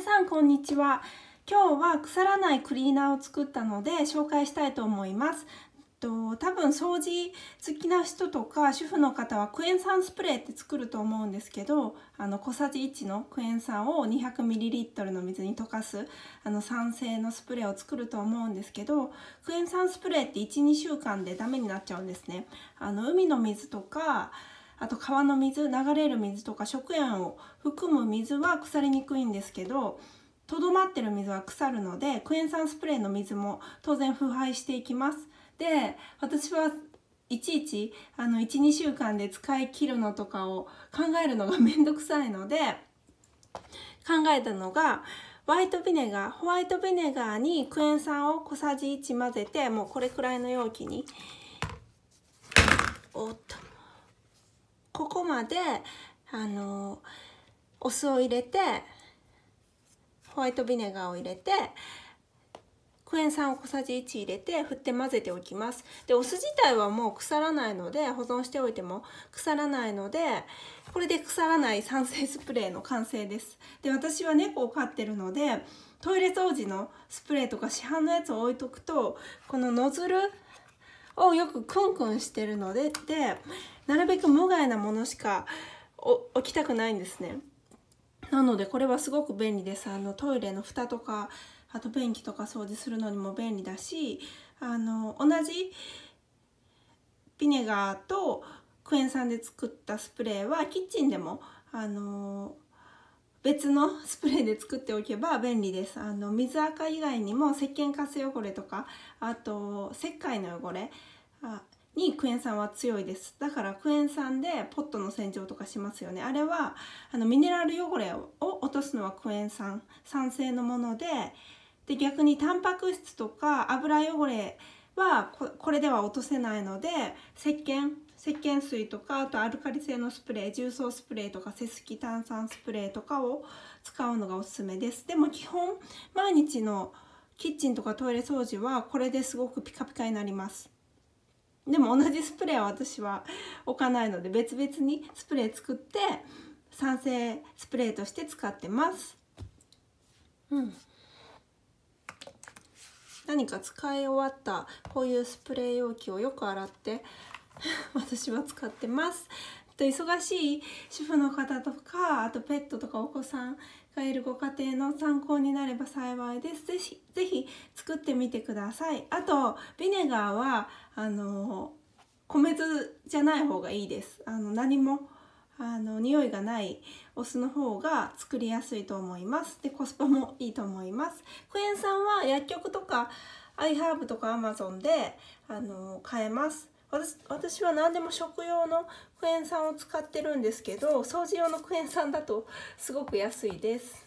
さんこんにちは今日は腐らないクリーナーを作ったので紹介したいと思いますと多分掃除好きな人とか主婦の方はクエン酸スプレーって作ると思うんですけどあの小さじ1のクエン酸を 200ml の水に溶かすあの酸性のスプレーを作ると思うんですけどクエン酸スプレーって12週間でダメになっちゃうんですね。あの海の水とかあと川の水流れる水とか食塩を含む水は腐りにくいんですけどとどまってる水は腐るのでクエン酸スプレーの水も当然腐敗していきますで私はいちいち12週間で使い切るのとかを考えるのがめんどくさいので考えたのがホワイトビネガーホワイトビネガーにクエン酸を小さじ1混ぜてもうこれくらいの容器におっとまであのお酢を入れてホワイトビネガーを入れてクエン酸を小さじ1入れて振って混ぜておきますでお酢自体はもう腐らないので保存しておいても腐らないのでこれで腐らない酸性スプレーの完成ですで私は猫を飼ってるのでトイレ掃除のスプレーとか市販のやつを置いとくとこのノズルをよくクンクンしてるのでてなるべく無害なものしか置きたくないんですね。なのでこれはすごく便利ですあのトイレの蓋とかあと便器とか掃除するのにも便利だしあの同じビネガーとクエン酸で作ったスプレーはキッチンでもあの別のスプレーで作っておけば便利ですあの水垢以外にも石鹸カス汚れとかあと石灰の汚れにクエン酸は強いですだからクエン酸でポットの洗浄とかしますよねあれはあのミネラル汚れを落とすのはクエン酸酸性のものでで逆にタンパク質とか油汚れはこれでは落とせないので石鹸石鹸水とかあとアルカリ性のスプレー重曹スプレーとかセスキ炭酸スプレーとかを使うのがおすすめですでも基本毎日のキッチンとかトイレ掃除はこれですごくピカピカになりますでも同じスプレーは私は置かないので別々にスプレー作って酸性スプレーとして使ってますうん何か使い終わったこういうスプレー容器をよく洗って 私は使ってます。と忙しい主婦の方とかあとペットとかお子さんがいるご家庭の参考になれば幸いですぜひぜひ作ってみてくださいあとビネガーはあの米酢じゃない方がいいですあの何もあの匂いがないお酢の方が作りやすいと思いますでコスパもいいと思いますクエン酸は薬局とかアイハーブとかアマゾンであの買えます私は何でも食用のクエン酸を使ってるんですけど掃除用のクエン酸だとすごく安いです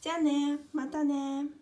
じゃあねまたね